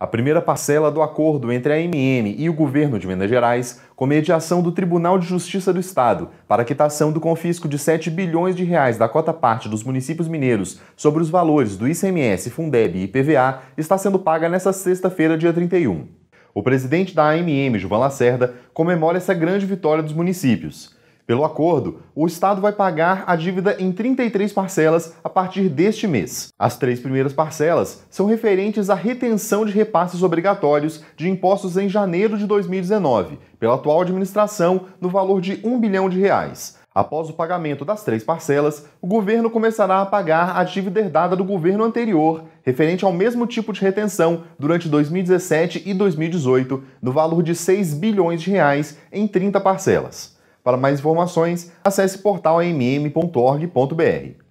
A primeira parcela do acordo entre a MM e o governo de Minas Gerais, com mediação do Tribunal de Justiça do Estado, para quitação do confisco de 7 bilhões de reais da cota parte dos municípios mineiros sobre os valores do ICMS, Fundeb e IPVA, está sendo paga nesta sexta-feira, dia 31. O presidente da AMM, João Lacerda, comemora essa grande vitória dos municípios. Pelo acordo, o Estado vai pagar a dívida em 33 parcelas a partir deste mês. As três primeiras parcelas são referentes à retenção de repasses obrigatórios de impostos em janeiro de 2019, pela atual administração, no valor de 1 bilhão de reais. Após o pagamento das três parcelas, o governo começará a pagar a dívida herdada do governo anterior, referente ao mesmo tipo de retenção durante 2017 e 2018, no valor de 6 bilhões de reais em 30 parcelas. Para mais informações, acesse portal mm.org.br.